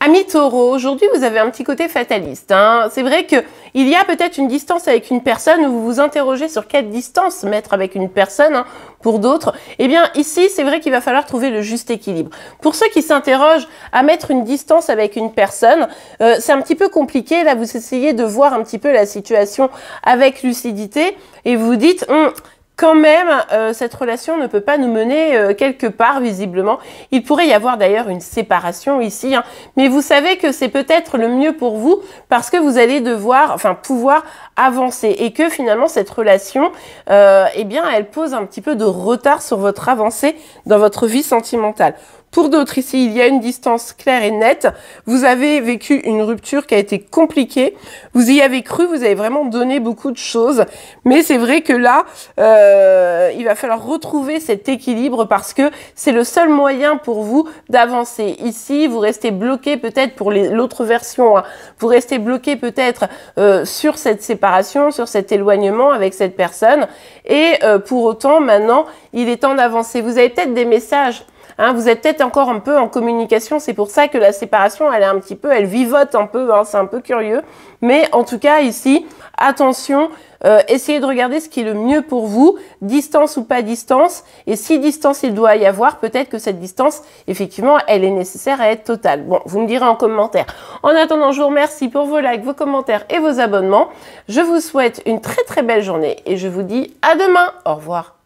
Ami Taureau, aujourd'hui vous avez un petit côté fataliste. Hein. C'est vrai que il y a peut-être une distance avec une personne où vous vous interrogez sur quelle distance mettre avec une personne hein, pour d'autres. Eh bien ici c'est vrai qu'il va falloir trouver le juste équilibre. Pour ceux qui s'interrogent à mettre une distance avec une personne, euh, c'est un petit peu compliqué. Là vous essayez de voir un petit peu la situation avec lucidité et vous dites. Hum, quand même, euh, cette relation ne peut pas nous mener euh, quelque part, visiblement. Il pourrait y avoir d'ailleurs une séparation ici, hein. mais vous savez que c'est peut-être le mieux pour vous parce que vous allez devoir, enfin, pouvoir avancer et que finalement, cette relation, euh, eh bien, elle pose un petit peu de retard sur votre avancée dans votre vie sentimentale. Pour d'autres, ici, il y a une distance claire et nette. Vous avez vécu une rupture qui a été compliquée. Vous y avez cru, vous avez vraiment donné beaucoup de choses. Mais c'est vrai que là, euh, il va falloir retrouver cet équilibre parce que c'est le seul moyen pour vous d'avancer. Ici, vous restez bloqué peut-être pour l'autre version. Hein. Vous restez bloqué peut-être euh, sur cette séparation, sur cet éloignement avec cette personne. Et euh, pour autant, maintenant, il est temps d'avancer. Vous avez peut-être des messages Hein, vous êtes peut-être encore un peu en communication, c'est pour ça que la séparation, elle est un petit peu, elle vivote un peu, hein, c'est un peu curieux. Mais en tout cas, ici, attention, euh, essayez de regarder ce qui est le mieux pour vous, distance ou pas distance. Et si distance il doit y avoir, peut-être que cette distance, effectivement, elle est nécessaire à être totale. Bon, vous me direz en commentaire. En attendant, je vous remercie pour vos likes, vos commentaires et vos abonnements. Je vous souhaite une très très belle journée et je vous dis à demain. Au revoir.